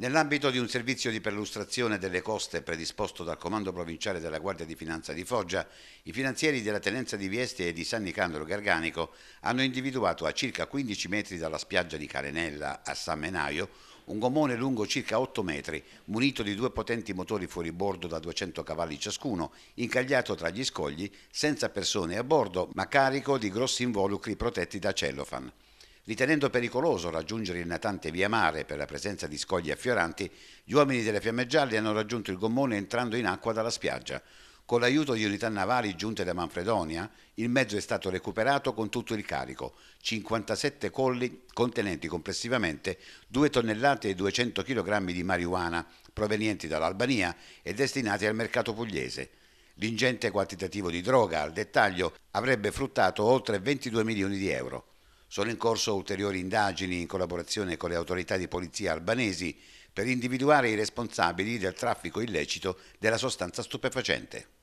Nell'ambito di un servizio di perlustrazione delle coste predisposto dal Comando Provinciale della Guardia di Finanza di Foggia, i finanzieri della Tenenza di Vieste e di San Nicandro Garganico hanno individuato a circa 15 metri dalla spiaggia di Carenella a San Menaio un gommone lungo circa 8 metri, munito di due potenti motori fuori bordo da 200 cavalli ciascuno, incagliato tra gli scogli, senza persone a bordo, ma carico di grossi involucri protetti da cellofan. Ritenendo pericoloso raggiungere il natante via mare per la presenza di scogli affioranti, gli uomini delle Fiamme Gialle hanno raggiunto il gommone entrando in acqua dalla spiaggia. Con l'aiuto di unità navali giunte da Manfredonia, il mezzo è stato recuperato con tutto il carico, 57 colli contenenti complessivamente 2 tonnellate e 200 kg di marijuana provenienti dall'Albania e destinati al mercato pugliese. L'ingente quantitativo di droga al dettaglio avrebbe fruttato oltre 22 milioni di euro. Sono in corso ulteriori indagini in collaborazione con le autorità di polizia albanesi per individuare i responsabili del traffico illecito della sostanza stupefacente.